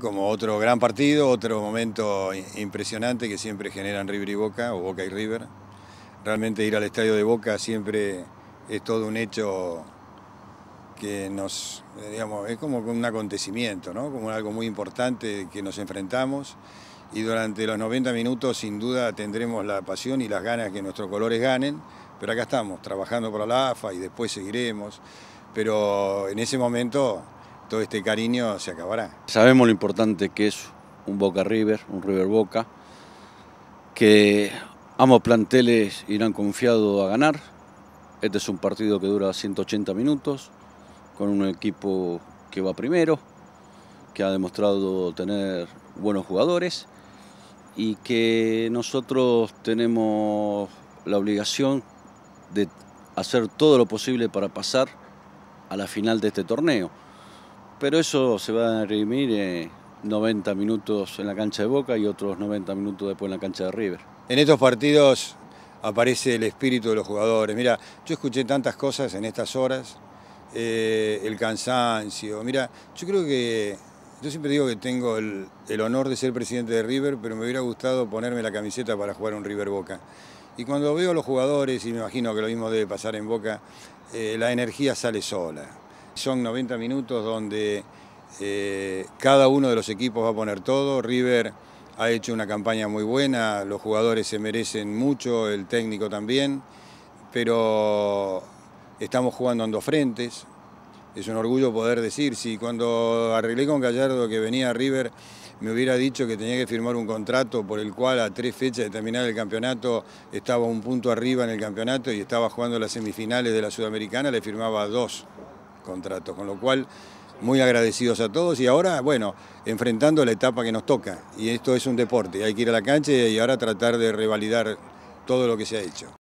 Como otro gran partido, otro momento impresionante que siempre generan River y Boca, o Boca y River. Realmente ir al estadio de Boca siempre es todo un hecho que nos, digamos, es como un acontecimiento, ¿no? Como algo muy importante que nos enfrentamos y durante los 90 minutos sin duda tendremos la pasión y las ganas que nuestros colores ganen, pero acá estamos, trabajando para la AFA y después seguiremos, pero en ese momento todo este cariño se acabará. Sabemos lo importante que es un Boca River, un River Boca, que ambos planteles irán confiados a ganar. Este es un partido que dura 180 minutos, con un equipo que va primero, que ha demostrado tener buenos jugadores y que nosotros tenemos la obligación de hacer todo lo posible para pasar a la final de este torneo. Pero eso se va a redimir 90 eh, minutos en la cancha de Boca y otros 90 minutos después en la cancha de River. En estos partidos aparece el espíritu de los jugadores. Mira, yo escuché tantas cosas en estas horas, eh, el cansancio. Mira, yo creo que yo siempre digo que tengo el, honor de ser presidente de River, pero me hubiera gustado ponerme la camiseta para jugar un River Boca. Y cuando veo a los jugadores, y me imagino que lo mismo debe pasar en Boca, eh, la energía sale sola. Son 90 minutos donde eh, cada uno de los equipos va a poner todo. River ha hecho una campaña muy buena, los jugadores se merecen mucho, el técnico también, pero estamos jugando en dos frentes. Es un orgullo poder decir, si cuando arreglé con Gallardo que venía a River, me hubiera dicho que tenía que firmar un contrato por el cual a tres fechas de terminar el campeonato estaba un punto arriba en el campeonato y estaba jugando las semifinales de la Sudamericana, le firmaba dos contratos, con lo cual muy agradecidos a todos y ahora, bueno, enfrentando la etapa que nos toca. Y esto es un deporte, hay que ir a la cancha y ahora tratar de revalidar todo lo que se ha hecho.